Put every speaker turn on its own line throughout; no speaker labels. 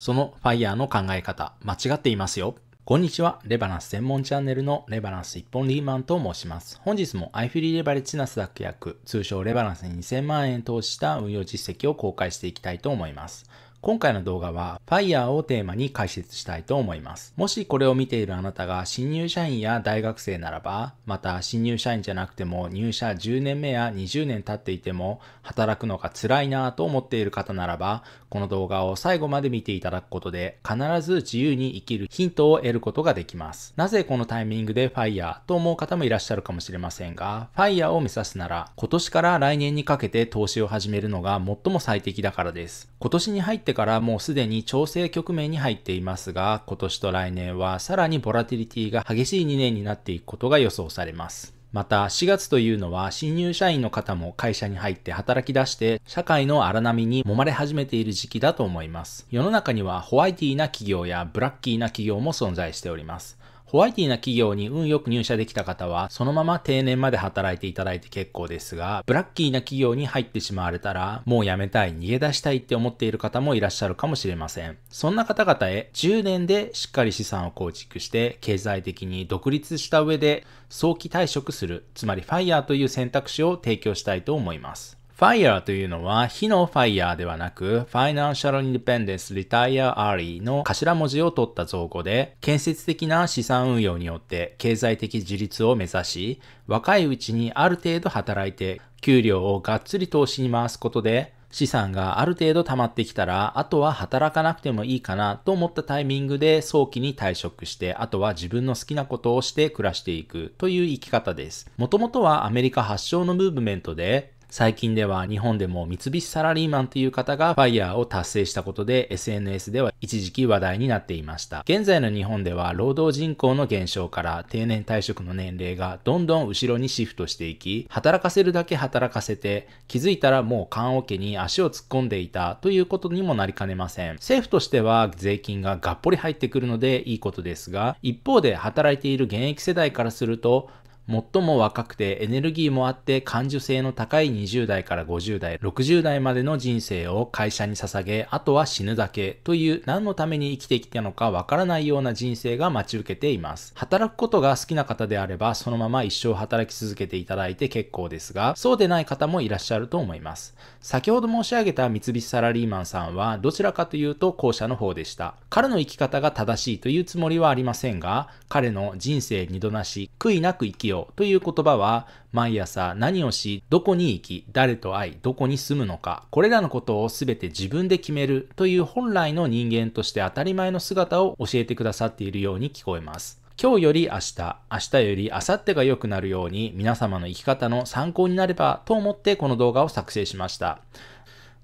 その FIRE の考え方、間違っていますよ。こんにちは。レバナンス専門チャンネルのレバナンス一本リーマンと申します。本日もアイ・フリーレバレッジナスダック役、通称レバナンスに2000万円投資した運用実績を公開していきたいと思います。今回の動画は FIRE をテーマに解説したいと思います。もしこれを見ているあなたが新入社員や大学生ならば、また新入社員じゃなくても入社10年目や20年経っていても働くのが辛いなぁと思っている方ならば、この動画を最後まで見ていただくことで必ず自由に生きるヒントを得ることができます。なぜこのタイミングで FIRE と思う方もいらっしゃるかもしれませんが、FIRE を目指すなら今年から来年にかけて投資を始めるのが最も最適だからです。今年に入ってってからもうすでに調整局面に入っていますが、今年と来年はさらにボラティリティが激しい2年になっていくことが予想されます。また4月というのは新入社員の方も会社に入って働き出して社会の荒波に揉まれ始めている時期だと思います。世の中にはホワイティーな企業やブラッキーな企業も存在しております。ホワイティな企業に運よく入社できた方は、そのまま定年まで働いていただいて結構ですが、ブラッキーな企業に入ってしまわれたら、もう辞めたい、逃げ出したいって思っている方もいらっしゃるかもしれません。そんな方々へ、10年でしっかり資産を構築して、経済的に独立した上で、早期退職する、つまりファイヤーという選択肢を提供したいと思います。fire というのは、火の fire ではなく、financial independence retire early の頭文字を取った造語で、建設的な資産運用によって経済的自立を目指し、若いうちにある程度働いて、給料をがっつり投資に回すことで、資産がある程度溜まってきたら、あとは働かなくてもいいかなと思ったタイミングで早期に退職して、あとは自分の好きなことをして暮らしていくという生き方です。もともとはアメリカ発祥のムーブメントで、最近では日本でも三菱サラリーマンという方がファイヤーを達成したことで SNS では一時期話題になっていました。現在の日本では労働人口の減少から定年退職の年齢がどんどん後ろにシフトしていき、働かせるだけ働かせて気づいたらもう缶桶に足を突っ込んでいたということにもなりかねません。政府としては税金ががっぽり入ってくるのでいいことですが、一方で働いている現役世代からすると最も若くてエネルギーもあって感受性の高い20代から50代、60代までの人生を会社に捧げ、あとは死ぬだけという何のために生きてきたのかわからないような人生が待ち受けています。働くことが好きな方であれば、そのまま一生働き続けていただいて結構ですが、そうでない方もいらっしゃると思います。先ほど申し上げた三菱サラリーマンさんは、どちらかというと後者の方でした。彼の生き方が正しいというつもりはありませんが、彼の人生二度なし、悔いなく生きようという言葉は、毎朝何をし、どこに行き、誰と会い、どこに住むのか、これらのことを全て自分で決めるという本来の人間として当たり前の姿を教えてくださっているように聞こえます。今日より明日、明日より明後日が良くなるように皆様の生き方の参考になればと思ってこの動画を作成しました。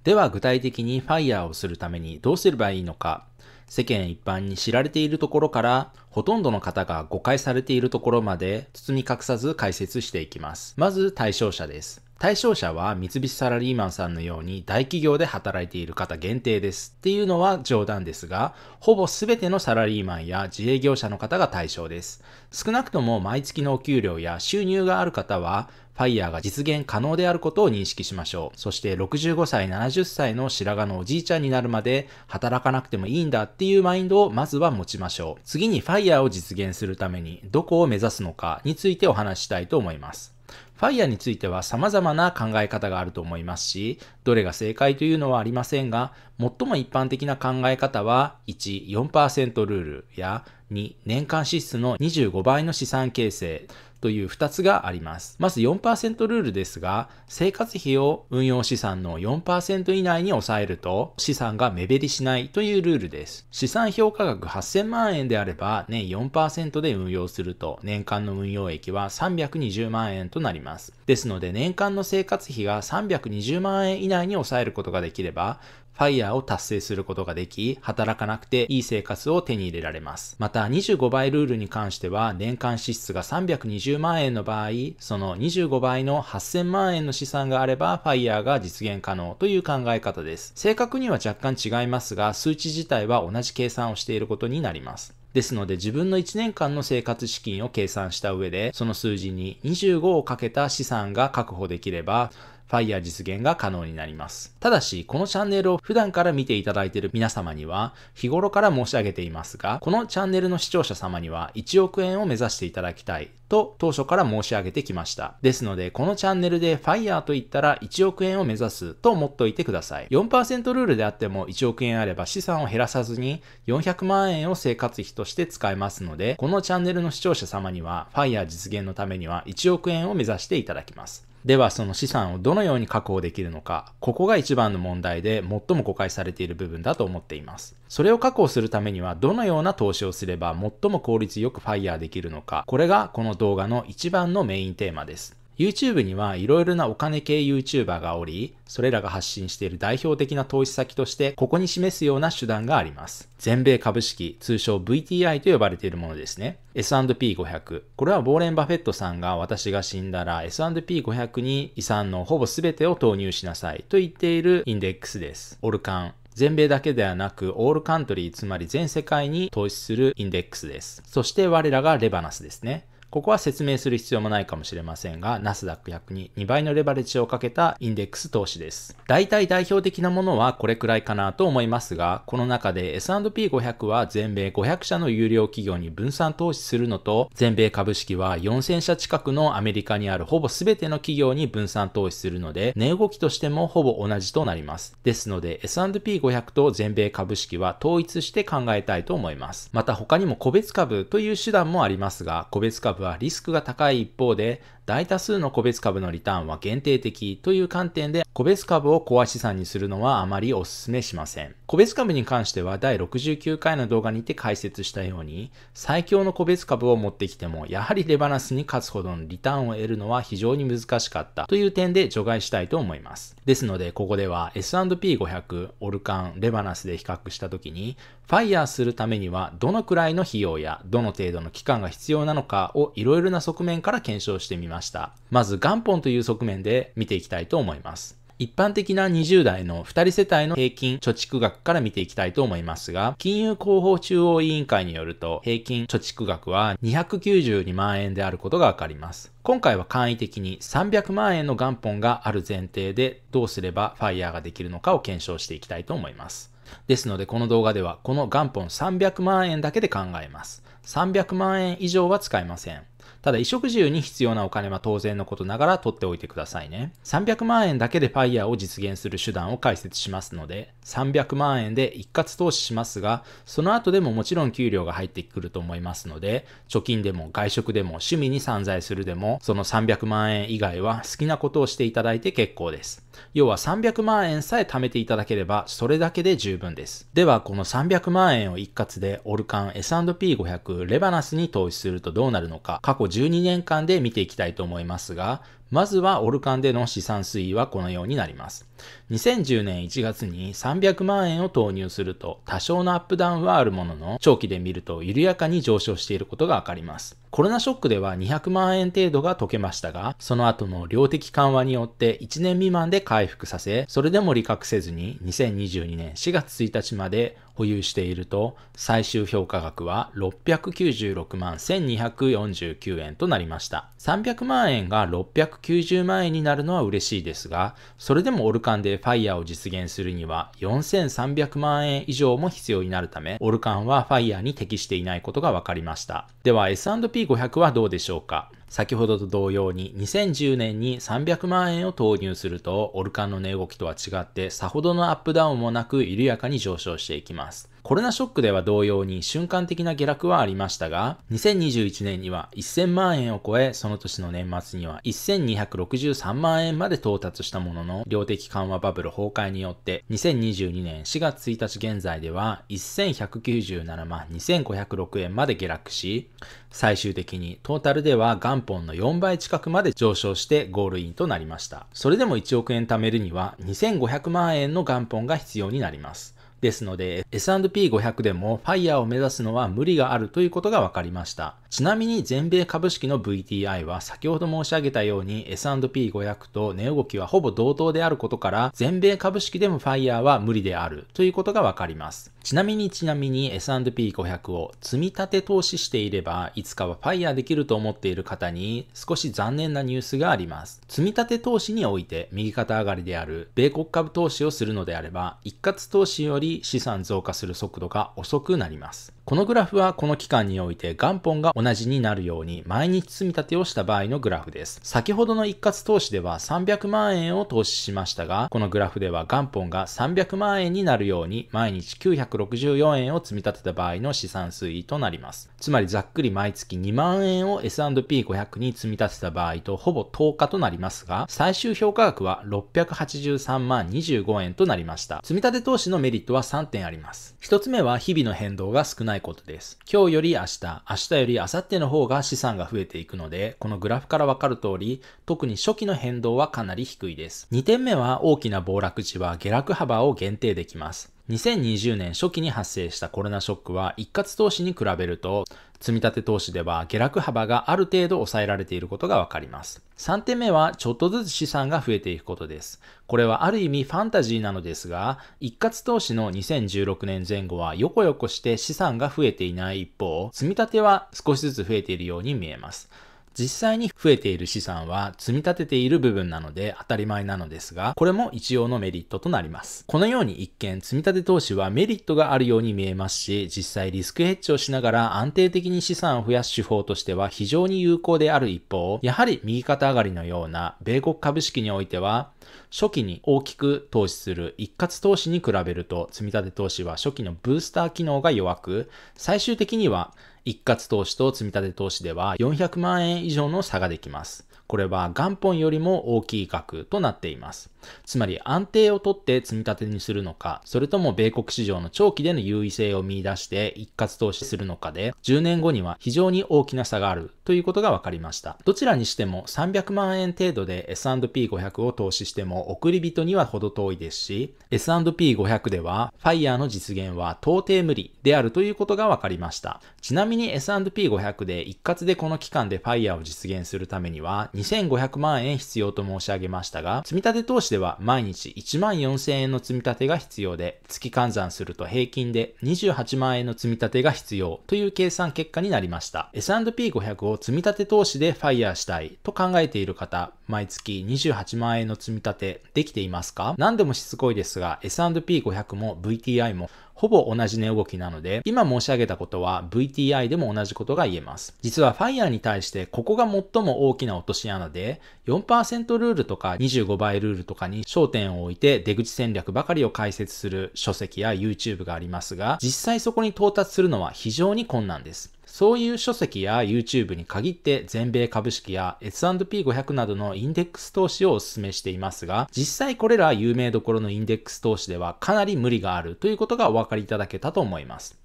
では具体的に FIRE をするためにどうすればいいのか、世間一般に知られているところから、ほとんどの方が誤解されているところまで包み隠さず解説していきます。まず対象者です。対象者は三菱サラリーマンさんのように大企業で働いている方限定です。っていうのは冗談ですが、ほぼ全てのサラリーマンや自営業者の方が対象です。少なくとも毎月のお給料や収入がある方は、FIRE が実現可能であることを認識しましょう。そして65歳、70歳の白髪のおじいちゃんになるまで働かなくてもいいんだっていうマインドをまずは持ちましょう。次に FIRE を実現するためにどこを目指すのかについてお話したいと思います。FIRE については様々な考え方があると思いますし、どれが正解というのはありませんが、最も一般的な考え方は、1、4%ルールや、2、年間支出の25倍の資産形成、という2つがあります。まず4%ルールですが、生活費を運用資産の4%以内に抑えると資産が目減りしないというルールです。資産評価額8000万円であれば年4%で運用すると年間の運用益は320万円となります。ですので年間の生活費が320万円以内に抑えることができればファイヤーを達成することができ、働かなくていい生活を手に入れられます。また、25倍ルールに関しては、年間支出が320万円の場合、その25倍の8000万円の資産があれば、ファイヤーが実現可能という考え方です。正確には若干違いますが、数値自体は同じ計算をしていることになります。ですので自分の1年間の生活資金を計算した上で、その数字に25をかけた資産が確保できれば、ァイヤー実現が可能になります。ただし、このチャンネルを普段から見ていただいている皆様には、日頃から申し上げていますが、このチャンネルの視聴者様には1億円を目指していただきたいと当初から申し上げてきました。ですので、このチャンネルで FIRE と言ったら1億円を目指すと思っておいてください。4%ルールであっても1億円あれば資産を減らさずに400万円を生活費として使えますので、このチャンネルの視聴者様には FIRE 実現のためには1億円を目指していただきます。ではその資産をどのように確保できるのか、ここが一番の問題で最も誤解されている部分だと思っています。それを確保するためにはどのような投資をすれば最も効率よくファイヤーできるのか、これがこの動画の一番のメインテーマです。YouTube にはいろいろなお金系 YouTuber がおり、それらが発信している代表的な投資先として、ここに示すような手段があります。全米株式、通称 VTI と呼ばれているものですね。S&P500。これはボーレン・バフェットさんが私が死んだら S&P500 に遺産のほぼ全てを投入しなさいと言っているインデックスです。オルカン、全米だけではなく、オールカントリー、つまり全世界に投資するインデックスです。そして我らがレバナスですね。ここは説明する必要もないかもしれませんが、ナスダック100に2倍のレバレッジをかけたインデックス投資です。大体代表的なものはこれくらいかなと思いますが、この中で S&P500 は全米500社の有料企業に分散投資するのと、全米株式は4000社近くのアメリカにあるほぼ全ての企業に分散投資するので、値動きとしてもほぼ同じとなります。ですので S&P500 と全米株式は統一して考えたいと思います。また他にも個別株という手段もありますが、個別株はリスクが高い一方で大多数の個別株のリターンは限定的という観点で、個別株をコア資産にするのはあまりお勧めしません。個別株に関しては第69回の動画にて解説したように、最強の個別株を持ってきても、やはりレバナスに勝つほどのリターンを得るのは非常に難しかったという点で除外したいと思います。ですので、ここでは S&P500、オルカン、レバナスで比較した時に、ファイヤーするためにはどのくらいの費用やどの程度の期間が必要なのかをいろいろな側面から検証してみました。ました。まず元本という側面で見ていきたいと思います。一般的な20代の2人世帯の平均貯蓄額から見ていきたいと思いますが、金融広報中央委員会によると、平均貯蓄額は292万円であることがわかります。今回は簡易的に300万円の元本がある前提で、どうすれば FIRE ができるのかを検証していきたいと思います。ですので、この動画では、この元本300万円だけで考えます。300万円以上は使えません。ただ衣食住に必要なお金は当然のことながら取っておいてくださいね。300万円だけでファイヤーを実現する手段を解説しますので、300万円で一括投資しますが、その後でももちろん給料が入ってくると思いますので、貯金でも外食でも趣味に散財するでも、その300万円以外は好きなことをしていただいて結構です。要は300万円さえ貯めていただければ、それだけで十分です。では、この300万円を一括で、オルカン S&P500 レバナスに投資するとどうなるのか、過去12年間で見ていきたいと思いますが、まずはオルカンでの資産推移はこのようになります。2010年1月に300万円を投入すると多少のアップダウンはあるものの、長期で見ると緩やかに上昇していることがわかります。コロナショックでは200万円程度が解けましたが、その後の量的緩和によって1年未満で回復させ、それでも利確せずに2022年4月1日まで保有していると、最終評価額は696万1249円となりました。300万円が690万円になるのは嬉しいですが、それでもオルカンで FIRE を実現するには4300万円以上も必要になるため、オルカンは FIRE に適していないことが分かりました。では S&P500 はどうでしょうか先ほどと同様に2010年に300万円を投入するとオルカンの値動きとは違ってさほどのアップダウンもなく緩やかに上昇していきます。コロナショックでは同様に瞬間的な下落はありましたが、2021年には1000万円を超え、その年の年末には1263万円まで到達したものの、量的緩和バブル崩壊によって、2022年4月1日現在では1197万2506円まで下落し、最終的にトータルでは元本の4倍近くまで上昇してゴールインとなりました。それでも1億円貯めるには2500万円の元本が必要になります。ですので、S&P500 でも FIRE を目指すのは無理があるということが分かりました。ちなみに全米株式の VTI は先ほど申し上げたように S&P500 と値動きはほぼ同等であることから全米株式でも FIRE は無理であるということがわかります。ちなみにちなみに S&P500 を積み立て投資していればいつかは FIRE できると思っている方に少し残念なニュースがあります。積み立て投資において右肩上がりである米国株投資をするのであれば一括投資より資産増加する速度が遅くなります。このグラフはこの期間において元本が同じになるように毎日積み立てをした場合のグラフです。先ほどの一括投資では300万円を投資しましたが、このグラフでは元本が300万円になるように毎日964円を積み立てた場合の資産推移となります。つまりざっくり毎月2万円を S&P500 に積み立てた場合とほぼ10日となりますが、最終評価額は683万25円となりました。積み立て投資のメリットは3点あります。1つ目は日々の変動が少ないないことです。今日より明日、明日より明後日の方が資産が増えていくので、このグラフからわかる通り、特に初期の変動はかなり低いです。2点目は大きな暴落時は下落幅を限定できます。2020年初期に発生したコロナショックは一括投資に比べると積立投資では下落幅がある程度抑えられていることがわかります。3点目はちょっとずつ資産が増えていくことです。これはある意味ファンタジーなのですが、一括投資の2016年前後は横横して資産が増えていない一方、積立は少しずつ増えているように見えます。実際に増えている資産は積み立てている部分なので当たり前なのですが、これも一応のメリットとなります。このように一見、積み立て投資はメリットがあるように見えますし、実際リスクヘッジをしながら安定的に資産を増やす手法としては非常に有効である一方、やはり右肩上がりのような米国株式においては、初期に大きく投資する一括投資に比べると積み立て投資は初期のブースター機能が弱く、最終的には一括投資と積立投資では400万円以上の差ができます。これは元本よりも大きい額となっています。つまり安定をとって積み立てにするのか、それとも米国市場の長期での優位性を見出して一括投資するのかで、10年後には非常に大きな差があるということが分かりました。どちらにしても300万円程度で S&P500 を投資しても送り人には程遠いですし、S&P500 では FIRE の実現は到底無理であるということが分かりました。ちなみに S&P500 で一括でこの期間で FIRE を実現するためには2500万円必要と申し上げましたが、積み立投資では毎日1万4000円の積み立てが必要で、月換算すると平均で28万円の積み立てが必要という計算結果になりました。S&P500 を積み立て投資でファイヤーしたいと考えている方、毎月28万円の積み立てできていますか何でもしつこいですが、S&P500 も VTI もほぼ同じ値動きなので、今申し上げたことは VTI でも同じことが言えます。実は FIRE に対してここが最も大きな落とし穴で、4%ルールとか25倍ルールとかに焦点を置いて出口戦略ばかりを解説する書籍や YouTube がありますが、実際そこに到達するのは非常に困難です。そういう書籍や YouTube に限って全米株式や S&P500 などのインデックス投資をお勧めしていますが、実際これら有名どころのインデックス投資ではかなり無理があるということがお分かりいただけたと思います。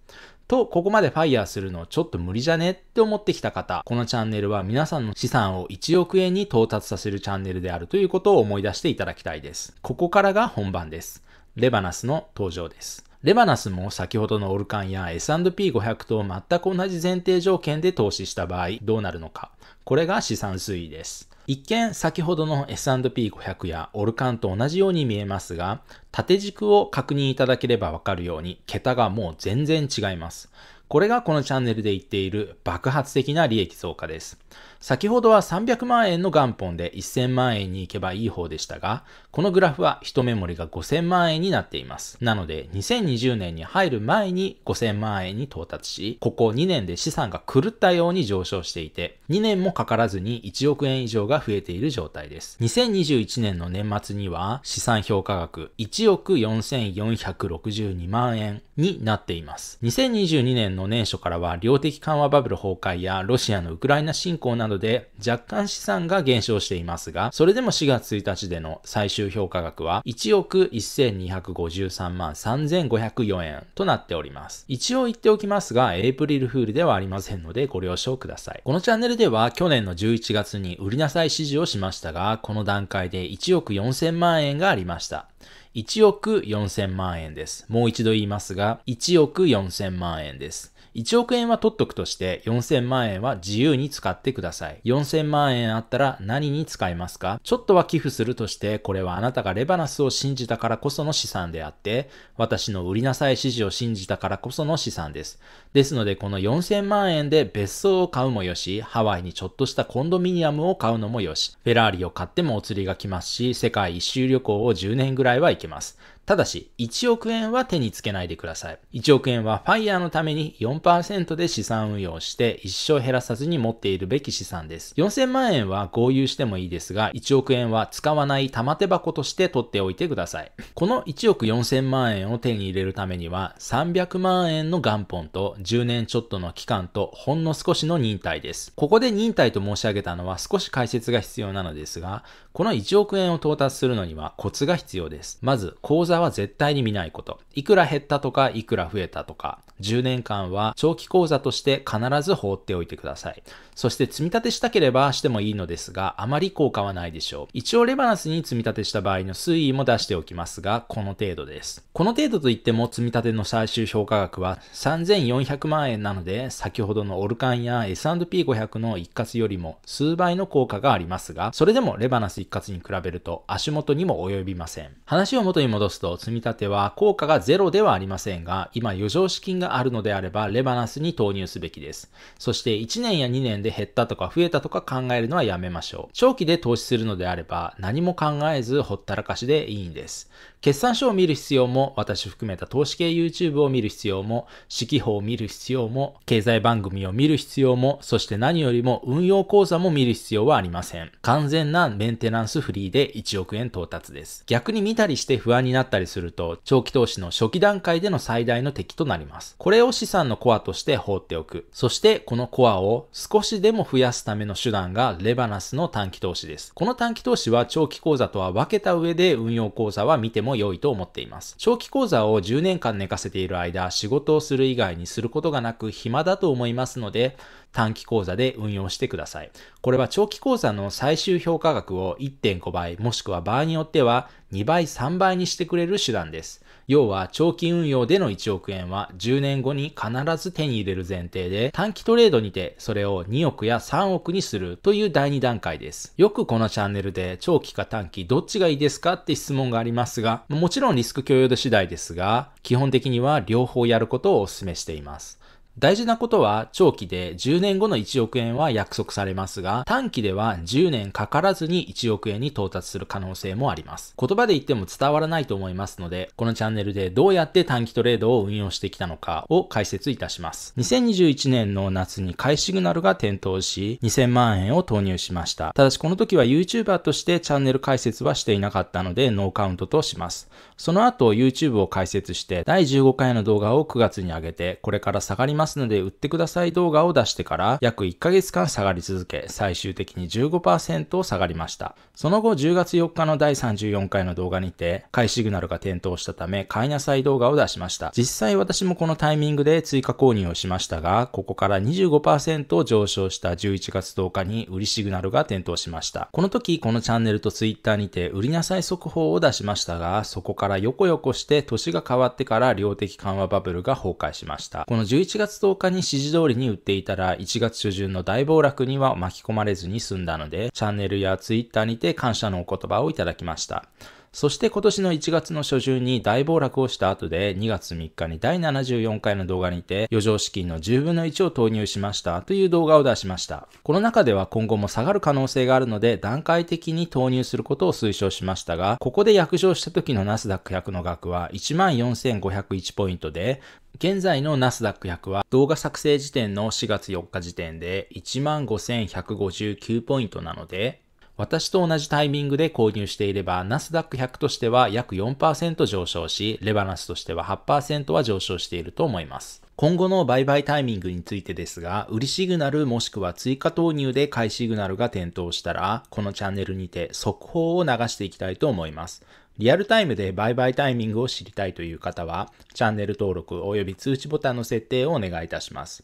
と、ここまでファイヤーするのちょっと無理じゃねって思ってきた方、このチャンネルは皆さんの資産を1億円に到達させるチャンネルであるということを思い出していただきたいです。ここからが本番です。レバナスの登場です。レバナスも先ほどのオルカンや S&P500 と全く同じ前提条件で投資した場合どうなるのか。これが資産推移です。一見先ほどの S&P500 やオルカンと同じように見えますが、縦軸を確認いただければわかるように、桁がもう全然違います。これがこのチャンネルで言っている爆発的な利益増加です。先ほどは300万円の元本で1000万円に行けばいい方でしたが、このグラフは一目盛りが5000万円になっています。なので、2020年に入る前に5000万円に到達し、ここ2年で資産が狂ったように上昇していて、2年もかからずに1億円以上が増えている状態です。2021年の年末には、資産評価額1億4462万円になっています。2022年の年初からは量的緩和バブル崩壊やロシアのウクライナ侵攻などなどで若干資産が減少していますが、それでも4月1日での最終評価額は1億1253万3504円となっております。一応言っておきますが、エイプリルフールではありませんのでご了承ください。このチャンネルでは去年の11月に売りなさい指示をしましたが、この段階で1億4000万円がありました。1億4000万円です。もう一度言いますが、1億4000万円です。1億円は取っとくとして4000万円は自由に使ってください。4000万円あったら何に使いますかちょっとは寄付するとしてこれはあなたがレバナスを信じたからこその資産であって私の売りなさい指示を信じたからこその資産です。ですので、この4000万円で別荘を買うもよし、ハワイにちょっとしたコンドミニアムを買うのもよし、フェラーリを買ってもお釣りが来ますし、世界一周旅行を10年ぐらいは行けます。ただし、1億円は手につけないでください。1億円はファイヤーのために4%で資産運用して、一生減らさずに持っているべき資産です。4000万円は合流してもいいですが、1億円は使わない玉手箱として取っておいてください。この1億4000万円を手に入れるためには、300万円の元本と10年ちょっとの期間とほんの少しの忍耐です。ここで忍耐と申し上げたのは少し解説が必要なのですが、この1億円を到達するのにはコツが必要です。まず、口座は絶対に見ないこと。いくら減ったとか、いくら増えたとか、10年間は長期口座として必ず放っておいてください。そして積み立てしたければしてもいいのですが、あまり効果はないでしょう。一応レバナスに積み立てした場合の推移も出しておきますが、この程度です。この程度といっても積み立ての最終評価額は3400万円なので、先ほどのオルカンや S&P500 の一括よりも数倍の効果がありますが、それでもレバナス一括に比べると足元にも及びません。話を元に戻すと、積み立ては効果がゼロではありませんが、今余剰資金ががあるのであれば、レバナスに投入すべきです。そして1年や2年で減ったとか増えたとか考えるのはやめましょう。長期で投資するのであれば、何も考えずほったらかしでいいんです。決算書を見る必要も、私含めた投資系 YouTube を見る必要も、指揮法を見る必要も、経済番組を見る必要も、そして何よりも運用講座も見る必要はありません。完全なメンテナンスフリーで1億円到達です。逆に見たりして不安になったりすると、長期投資の初期段階での最大の敵となります。これを資産のコアとして放っておく。そしてこのコアを少しでも増やすための手段がレバナスの短期投資です。この短期投資は長期講座とは分けた上で運用講座は見てもも良いと思っています。長期講座を10年間寝かせている間、仕事をする以外にすることがなく暇だと思いますので、短期講座で運用してください。これは長期講座の最終評価額を1.5倍、もしくは場合によっては2倍、3倍にしてくれる手段です。要は長期運用での1億円は10年後に必ず手に入れる前提で、短期トレードにてそれを2億や3億にするという第2段階です。よくこのチャンネルで長期か短期どっちがいいですかって質問がありますが、もちろんリスク許容度次第ですが、基本的には両方やることをお勧めしています。大事なことは長期で10年後の1億円は約束されますが、短期では10年かからずに1億円に到達する可能性もあります。言葉で言っても伝わらないと思いますので、このチャンネルでどうやって短期トレードを運用してきたのかを解説いたします。2021年の夏に買いシグナルが点灯し、2000万円を投入しました。ただしこの時は YouTuber としてチャンネル解説はしていなかったのでノーカウントとします。その後 YouTube を解説して、第15回の動画を9月に上げて、これから下がりますますので売ってください動画を出してから約1ヶ月間下がり続け、最終的に15%下がりました。その後10月4日の第34回の動画にて、買いシグナルが点灯したため買いなさい動画を出しました。実際私もこのタイミングで追加購入をしましたが、ここから25%上昇した11月10日に売りシグナルが点灯しました。この時このチャンネルと Twitter にて売りなさい速報を出しましたが、そこから横横して年が変わってから量的緩和バブルが崩壊しました。この11月月10日に指示通りに売っていたら、1月初旬の大暴落には巻き込まれずに済んだので、チャンネルや Twitter にて感謝のお言葉をいただきました。そして今年の1月の初旬に大暴落をした後で2月3日に第74回の動画にて余剰資金の10分の1を投入しましたという動画を出しました。この中では今後も下がる可能性があるので段階的に投入することを推奨しましたが、ここで約定した時のナスダック100の額は14,501ポイントで、現在のナスダック100は動画作成時点の4月4日時点で15,159ポイントなので、私と同じタイミングで購入していれば、ナスダック100としては約4%上昇し、レバナスとしては8%は上昇していると思います。今後の売買タイミングについてですが、売りシグナルもしくは追加投入で買いシグナルが点灯したら、このチャンネルにて速報を流していきたいと思います。リアルタイムで売買タイミングを知りたいという方は、チャンネル登録及び通知ボタンの設定をお願いいたします。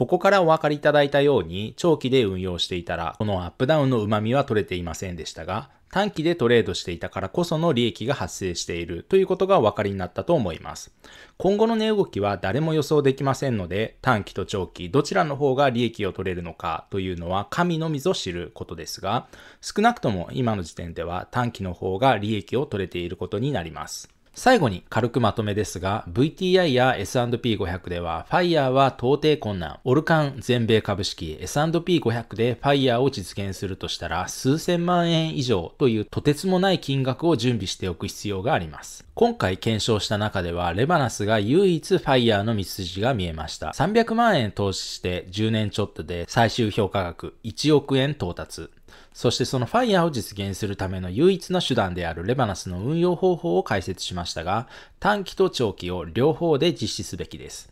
ここからお分かりいただいたように、長期で運用していたら、このアップダウンの旨味は取れていませんでしたが、短期でトレードしていたからこその利益が発生しているということがお分かりになったと思います。今後の値動きは誰も予想できませんので、短期と長期どちらの方が利益を取れるのかというのは神のみぞ知ることですが、少なくとも今の時点では短期の方が利益を取れていることになります。最後に軽くまとめですが、VTI や S&P500 では、FIRE は到底困難。オルカン全米株式 S&P500 で FIRE を実現するとしたら、数千万円以上というとてつもない金額を準備しておく必要があります。今回検証した中では、レバナスが唯一 FIRE の道筋が見えました。300万円投資して10年ちょっとで最終評価額1億円到達。そしてその FIRE を実現するための唯一な手段であるレバナスの運用方法を解説しましたが、短期と長期を両方で実施すべきです。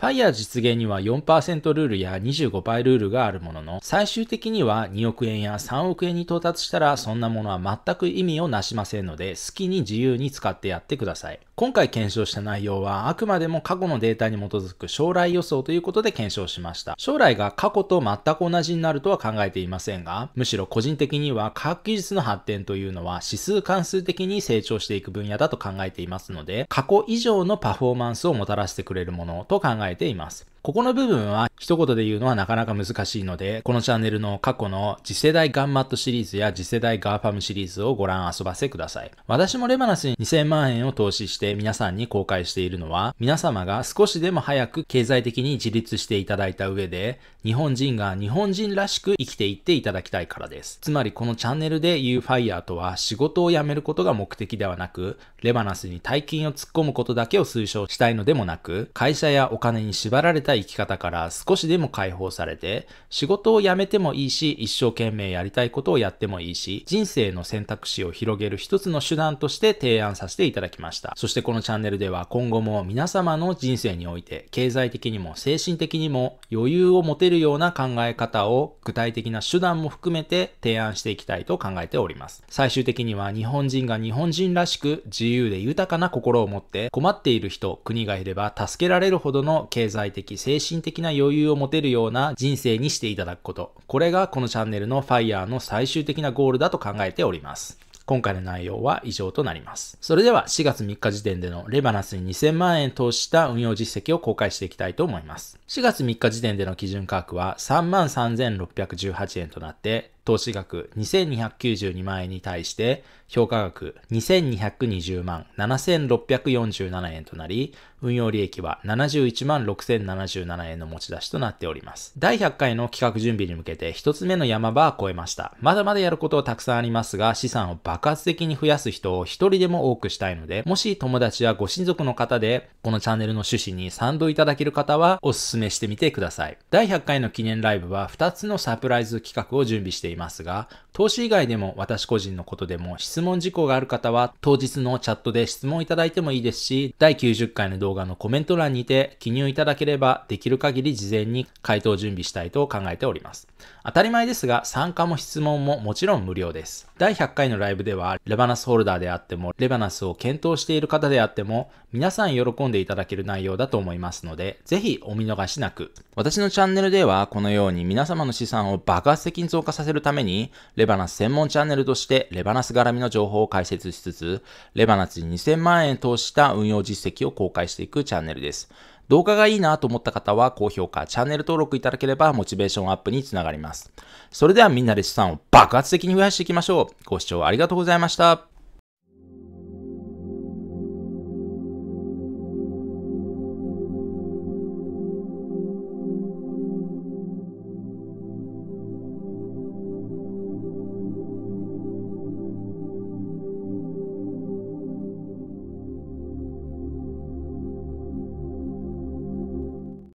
FIRE 実現には4%ルールや25倍ルールがあるものの、最終的には2億円や3億円に到達したらそんなものは全く意味をなしませんので、好きに自由に使ってやってください。今回検証した内容はあくまでも過去のデータに基づく将来予想ということで検証しました。将来が過去と全く同じになるとは考えていませんが、むしろ個人的には科学技術の発展というのは指数関数的に成長していく分野だと考えていますので、過去以上のパフォーマンスをもたらしてくれるものと考ええています。ここの部分は一言で言うのはなかなか難しいので、このチャンネルの過去の次世代ガンマットシリーズや次世代ガーファムシリーズをご覧遊ばせください。私もレバナスに2000万円を投資して皆さんに公開しているのは、皆様が少しでも早く経済的に自立していただいた上で、日本人が日本人らしく生きていっていただきたいからです。つまりこのチャンネルで言うファイヤーとは仕事を辞めることが目的ではなく、レバナスに大金を突っ込むことだけを推奨したいのでもなく、会社やお金に縛られたた生き方から少しでも解放されて、仕事を辞めてもいいし、一生懸命やりたいことをやってもいいし、人生の選択肢を広げる一つの手段として提案させていただきました。そしてこのチャンネルでは今後も皆様の人生において、経済的にも精神的にも余裕を持てるような考え方を具体的な手段も含めて提案していきたいと考えております。最終的には日本人が日本人らしく自由で豊かな心を持って困っている人、国がいれば助けられるほどの経済的精神的な余裕を持てるような人生にしていただくこと。これがこのチャンネルの FIRE の最終的なゴールだと考えております。今回の内容は以上となります。それでは4月3日時点でのレバナスに2000万円投資した運用実績を公開していきたいと思います。4月3日時点での基準価格は33,618円となって、投資額2292万円に対して、評価額2220万7647円となり、運用利益は71万6077円の持ち出しとなっております。第100回の企画準備に向けて1つ目の山場は超えました。まだまだやることはたくさんありますが、資産を爆発的に増やす人を一人でも多くしたいので、もし友達やご親族の方で、このチャンネルの趣旨に賛同いただける方は、お勧めしてみてください。第100回の記念ライブは2つのサプライズ企画を準備しています。ますが、投資以外でも私個人のことでも質問事項がある方は当日のチャットで質問いただいてもいいですし、第90回の動画のコメント欄にて記入いただければできる限り事前に回答準備したいと考えております。当たり前ですが、参加も質問ももちろん無料です。第100回のライブでは、レバナスホルダーであっても、レバナスを検討している方であっても、皆さん喜んでいただける内容だと思いますので、ぜひお見逃しなく。私のチャンネルでは、このように皆様の資産を爆発的に増加させるために、レバナス専門チャンネルとして、レバナス絡みの情報を解説しつつ、レバナスに2000万円投資した運用実績を公開していくチャンネルです。動画がいいなと思った方は高評価、チャンネル登録いただければモチベーションアップにつながります。それではみんなで資産を爆発的に増やしていきましょう。ご視聴ありがとうございました。